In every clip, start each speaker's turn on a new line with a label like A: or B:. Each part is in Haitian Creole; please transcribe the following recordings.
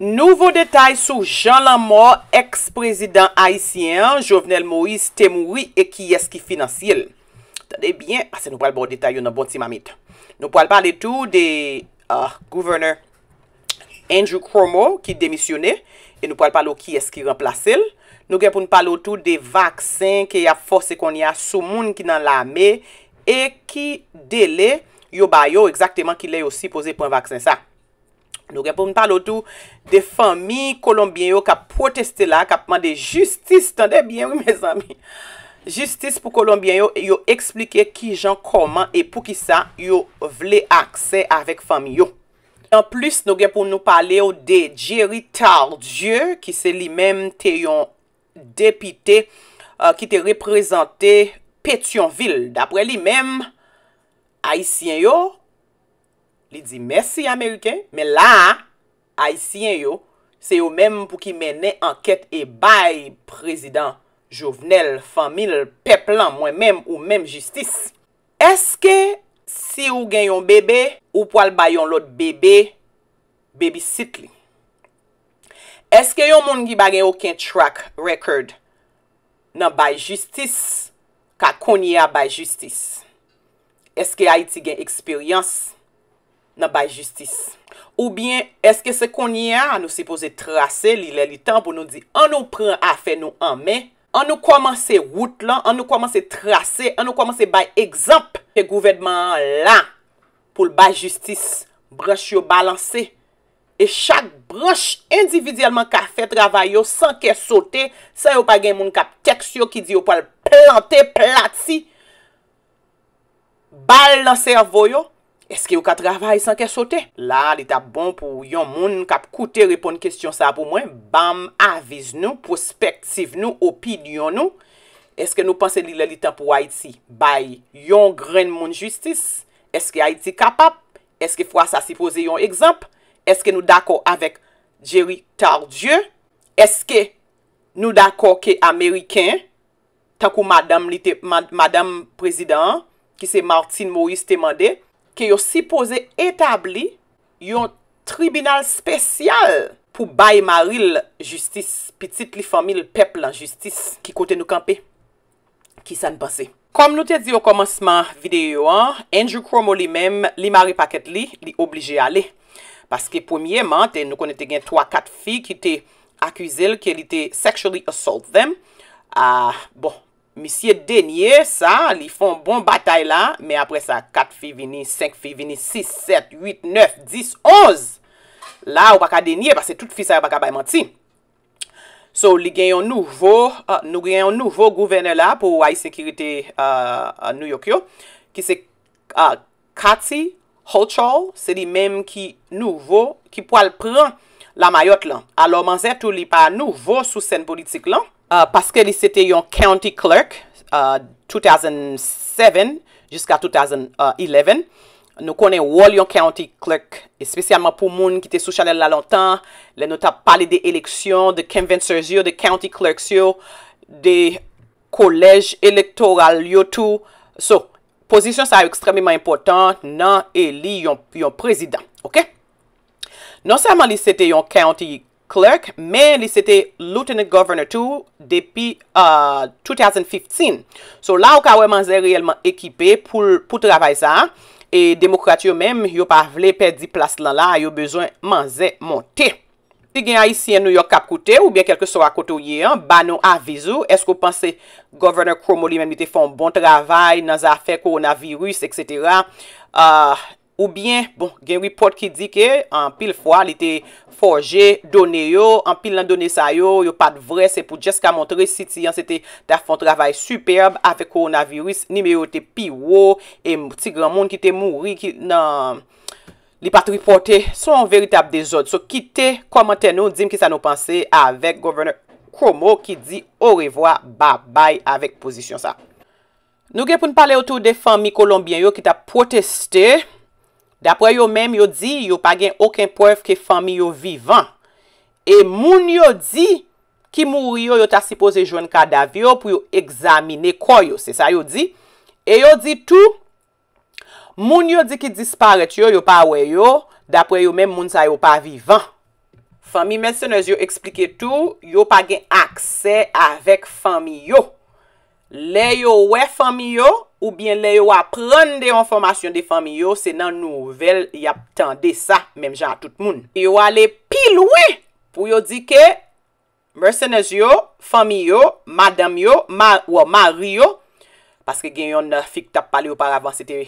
A: Nouvo detay sou Jean Lama, ex-prezident Haitien, Jovenel Moïse, temoui e ki eski finansiyel. Tade bien, ase nou pral bo detay yo nan bon si mamit. Nou pral pale tou de ah, Gouverneur Andrew Cromo ki demisyone, e nou pral pale ou ki eski remplase el. Nou gen pou nou pale ou tou de vaksin ki ya fose kon ya sou moun ki nan la me, e ki dele yo bayo exakteman ki le yo si pose pou en vaksin sa. Nou gen pou m palo tou de fami kolombiyen yo ka proteste la, ka pman de justice, tande bien, wè mè zami. Justice pou kolombiyen yo, yo explike ki jan koman, e pou ki sa, yo vle akse avèk fami yo. En plus, nou gen pou m nou pale yo de Jerry Tardieu, ki se li mèm te yon depite euh, ki te reprezentè Petionville. Dapre li mèm, haisyen yo, Li di, mersi Ameriken. Men la, Aisyen yo, se yo menm pou ki menen anket e bay prezident, jovenel, famil, peplan, mwen menm ou menm jistis. Eske si yo gen yon bebe ou pou al bay yon lot bebe, bebi sit li? Eske yon moun ki bagen yon ken track record nan bay jistis, ka konye a bay jistis? Eske Haiti gen eksperyans? nan bay justis. Ou bien, eske se konye a nou se pose trase li lè li tan pou nou di an nou pran a fe nou anmen, an nou komanse wout lan, an nou komanse trase, an nou komanse bay ekzamp, se gouvedman lan pou bay justis, broche yo balanse e chak broche individualman ka fe travay yo san ke sote, sa yo pa gen moun kap teksyo ki di yo pou al plante plati balanse avoy yo Eske yo ka travay san ke sote? La, li ta bon pou yon moun kap koute repon kestyon sa pou mwen. Bam, aviz nou, prospektiv nou, opidyon nou. Eske nou panse li la li ta pou Haiti? Bay, yon gren moun justice? Eske Haiti kapap? Eske fwa sa si pose yon ekzamp? Eske nou dako avèk Jerry Tardieu? Eske nou dako ke Ameriken? Takou madame lite, madame prezident, ki se Martine Maurice temande? Eske nou dako? Ke yo sipoze etabli yon tribunal spesyal pou baye mari l justice pitit li fami l pepl an justice ki kote nou kampe. Ki sa n panse? Kom nou te di yo komanseman videyo an, Andrew Cromo li menm li mari paket li, li oblije ale. Paske pwemye man, te nou konete gen 3-4 fi ki te akwize l ki li te sexually assault them. Ah, bon. misye denye sa li fon bon batay la me apre sa 4 fi vini, 5 fi vini, 6, 7, 8, 9, 10, 11 la ou baka denye pase tout fi sa ou baka baymanti so li genyon nouvo, euh, nou genyon nouvo gouverne la pou waye sekirite euh, New York yo ki se euh, kati, hol chou, se di menm ki nouvo ki po al pran la mayot lan alo man zetou li pa nouvo sou sen politik lan Paske li sete yon county clerk 2007 jiska 2011. Nou konen wol yon county clerk. Espesyaman pou moun ki te sou chanel la lontan. Le nou ta pali de eleksyon, de convencers yo, de county clerks yo, de kolej elektoral yo tou. So, posisyon sa ekstrememan importan nan eli yon prezident. Non seman li sete yon county clerk. Mè li sete lieutenant governor tou depi 2015. Uh, so la ou ka wè manze reyelman ekipe pou travay sa. E demokrate yo mèm yo pa vle pedi plas lan la. Yo bezwen manze monte. Ti gen a isi en New York kap koute ou bè kelke so akotou ye an. Banon avizou. Esk ou panse governor Kromo li mèm li te fon bon travay nan zafè koronavirus etc. A... Ou bien, bon, gen report ki di ke, an pil fwa, li te forje, done yo, an pil lan done sa yo, yo pat vre, se pou jes ka montre, si ti yan se te ta fon travay superb ave koronavirus, ni me yo te pi wo, e ti gran moun ki te mouri, ki nan, li pat reporte, son veritab de zot. So, kite, komante nou, dim ki sa nou panse, avek gov. Kromo ki di, orevoa, babay, avek pozisyon sa. Nou gen pou n'pale otou de fanmi kolombien yo ki ta proteste. Dapre yo menm yo di, yo pa gen oken prouf ke fami yo vivan. E moun yo di ki mouri yo yo ta sipose joan kada vi yo pou yo examine kwa yo. Se sa yo di? E yo di tou, moun yo di ki disparet yo, yo pa we yo. Dapre yo menm moun sa yo pa vivan. Fami mersenez yo explike tou, yo pa gen akse avek fami yo. Le yo wè fami yo, ou bien le yo wè pren de yon formasyon de fami yo, se nan nouvel yap tende sa, menm jan tout moun. Yo wè le pil wè, pou yo di ke, mersènes yo, fami yo, madame yo, wè mari yo, paske gen yon fik tap pale yo par avans, se te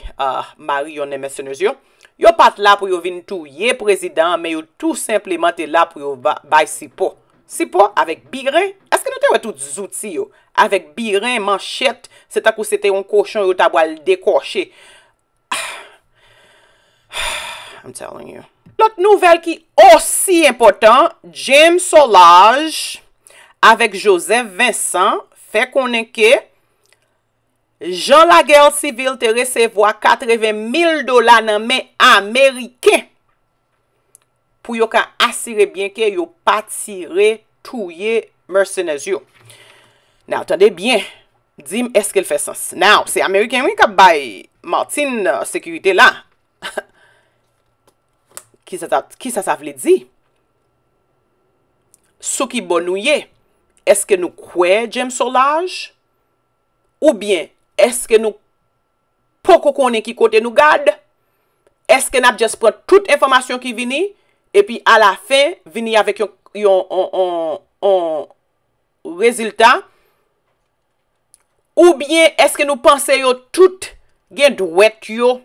A: mari yon mersènes yo, yo pat la pou yo vin tou ye prezident, men yo tout simpleman te la pou yo bay sipo. Sipo, avek bigren. wè tout zouti yo, avèk birè manchèt, sè ta kou sète yon kochon yo tabwa l dekoshe. I'm telling you. Lòt nouvel ki osi impotant, James Solage avèk Joseph Vincent fè konen ke Jean Laguerre Civil te resevo a 80.000 dola nan men Ameriken pou yo ka asire bien ke yo patire touye Mersi nèz yo. Nè, atende bien. Dime, eske l fè sens. Nè, se Ameriken wè ka bay Martin Sekurite la. Ki sa sa vle di? Sou ki bon nou ye, eske nou kwe James Solage? Ou bien, eske nou poko konen ki kote nou gade? Eske nap jes prote tout informasyon ki vini? E pi, a la fin, vini avek yon yon, yon, yon, yon Ou bien, eske nou panse yo tout gen dwet yo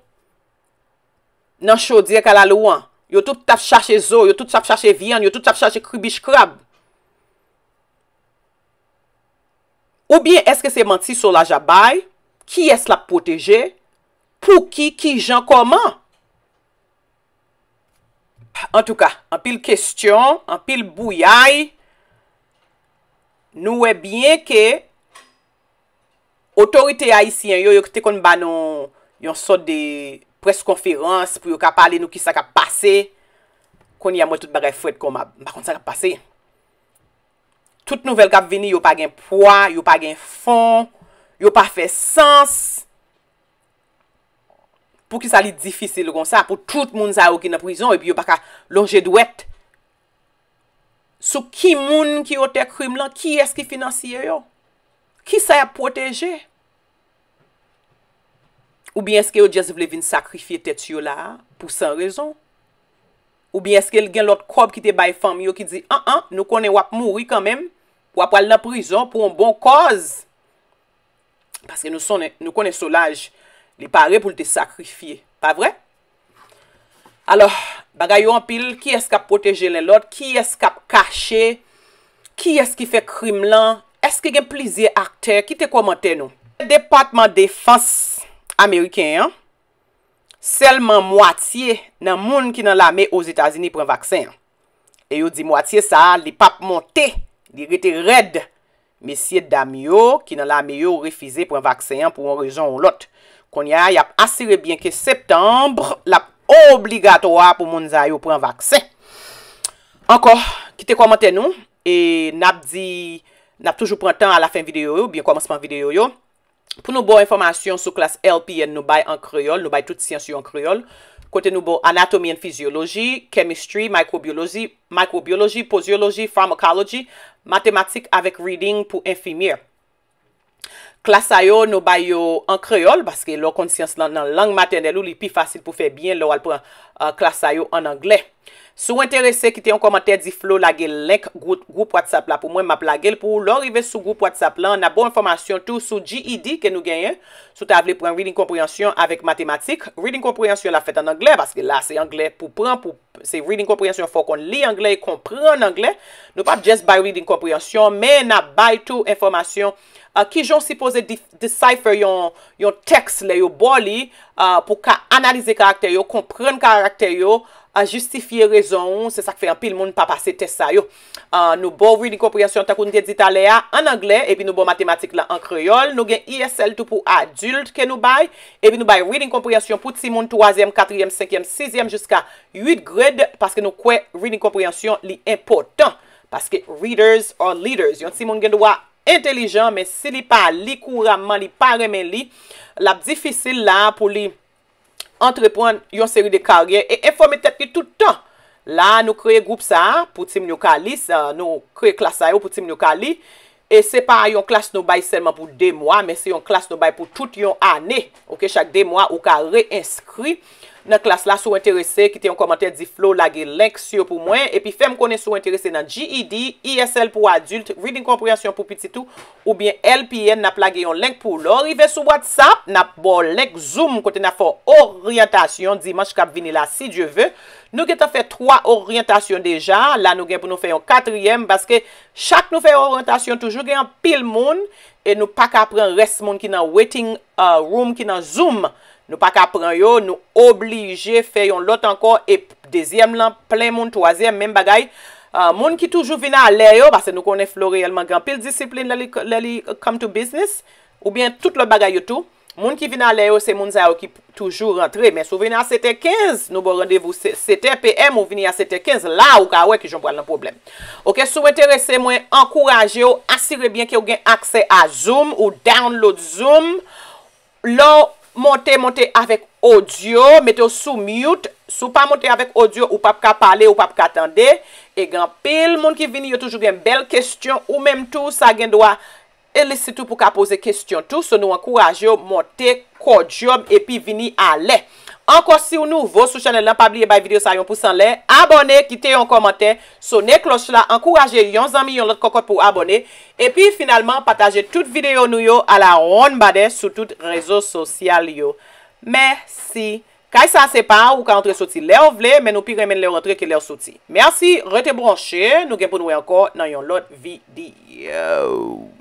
A: nan chodiye kalalouan? Yo tout taf chache zo, yo tout taf chache vyan, yo tout taf chache kribish krab. Ou bien, eske se manti sou la jabay? Ki es la poteje? Pou ki ki jan koman? En touka, an pil kestyon, an pil bouyay... Nou e byen ke Otorite haisyen yo yo kite kon ba non Yon sot de pres konferans Po yo ka pale nou ki sa ka pase Kon ya mwen tout bagay fwet kon Bakon sa ka pase Tout nouvel kap veni yo pa gen pwa Yo pa gen fon Yo pa fe sens Po ki sa li difisil kon sa Po tout moun sa yo ki na prizon Yo pa ka longe dwet Sou ki moun ki yo te krim lan? Ki eske finanseye yo? Ki sa ya proteje? Ou bien eske yo djez vle vin sakrifye tet yo la pou san rezon? Ou bien eske l gen lot krob ki te bay fam yo ki di, an ah, an, ah, nou konen wap mouri kanmen, wap wale nan prizon pou an bon koz. Paske nou konen solaj, li pare pou te sakrifye, pa vre? Paske? Alo, bagay yo an pil, ki es ka proteje len lot? Ki es ka kache? Ki es ki fe krim lan? Eske gen plize akter? Ki te komante nou? Depatman Defens Ameriken, selman mwatiye nan moun ki nan la me o Zetazini pren vaksen. E yo di mwatiye sa, li pap monte, li rete red, mesye Damyo ki nan la me yo refize pren vaksen pou an rejon ou lot. Kon ya, yap asire bien ke septembre, lap, Obligato wa pou moun zay yo pren vaksen. Ankor, kite komante nou. E nap di, nap toujou pren tan a la fen videyo yo. Biye komansman videyo yo. Pou nou bo informasyon sou klas LPN nou bay an kriyol. Nou bay tout siyans yo an kriyol. Kote nou bo anatomi an fizyoloji, kemistri, mikrobioloji, mikrobioloji, posyoloji, farmakoloji, matematik avek reading pou enfimir. Klasa yo nou bay yo an kreol, baske lò konsyans nan lang maten elou li pi fasil pou fe bien lò al pou an uh, klasa yo an angle. Sou interese ki te yon komantè di flow la gel lèk Goup WhatsApp la pou mwen map la gel Pou lò rive sou goup WhatsApp la Na bo informasyon tou sou GED ke nou genye Sou tablè pren reading kompryansyon avèk matematik Reading kompryansyon la fèt an anglè Baske la se anglè pou pren Se reading kompryansyon fò kon li anglè Kon pren anglè Nou pa just bay reading kompryansyon Men na bay tou informasyon Ki euh, jonsi pose decipher yon text le Yon boli euh, pou ka analize karakter yo Kon pren karakter yo A justifiye rezon, se sa ki fe an pil moun pa pase testa yo. Euh, nou bo reading comprehension tako nou gen dita le a, an angle, epi nou bo matematik la an kreyol, nou gen ISL tou pou adult ke nou bay, epi nou bay reading comprehension pou ti moun 3e, 4e, 5e, 6e, jiska 8 grade, paske nou kwe reading comprehension li impotant, paske readers are leaders. Yon ti moun gen dwa entelijan, men si li pa li kuraman, li pa remen li, lap difisil la pou li... entrepren yon seri de karyen, e informe tet ki toutan, la nou kreye group sa, pou tim nou kali, nou kreye klasa yo pou tim nou kali, e se pa yon klas nou bay selman pou de mwa, men se yon klas nou bay pou tout yon euh, ane, ok, chak de mwa, ou ka reinskri, nan klas la sou interese, kite yon komante di Flo lage lenk syo pou mwen, epi fem konen sou interese nan GED, ISL pou adult, Reading Comprehension pou piti tou, ou bien LPN, nap lage yon lenk pou lor. Ive sou WhatsApp, nap bo lenk Zoom kote na fò orientasyon, Dimanche kap vini la si djè vè. Nou gen ta fè 3 orientasyon deja, la nou gen pou nou fè yon 4èm, baske chak nou fè orientasyon toujou gen pil moun, e nou pa ka pren res moun ki nan Waiting uh, Room, ki nan Zoom. Nou pa ka pran yo, nou oblige fè yon lot anko, e dezyem lan, plen moun, toazyem, men bagay. Euh, moun ki toujou vina a leyo, basen nou konen flore yelman, gran pil disiplin lè li come to business, ou bien tout lò bagay yo tou. Moun ki vina a leyo, se moun zè ou ki toujou rentre, men sou vina a 7-15, nou bo randevou 7-PM, ou vini a 7-15, la ou ka wè ki jom pral nan problem. Ok, sou enterese mwen, ankoraje yo, asire bien ki ou gen akse a Zoom, ou download Zoom, lò, Montè, montè avèk odyo, metè ou sou miout, sou pa montè avèk odyo ou pa pka pale ou pa pka tende, e gan pil, moun ki vini yo toujou gen bel kestyon ou menm tou sa gen doa elisitou pou ka pose kestyon tou, so nou ankoraj yo montè kodyom epi vini ale. Ankon si ou nouvo sou chanel nan pabliye bay videyo sa yon pousan le, abone, kite yon komante, sone kloch la, ankoraje yon zami yon lot kokot pou abone, epi finalman pataje tout videyo nou yo ala ron baden sou tout rezo sosyal yo. Mersi, kaj sa sepa ou ka antre soti le ou vle men ou pi remen le rentre ke le soti. Mersi, rete bronche, nou genpounwe ankon nan yon lot videyo.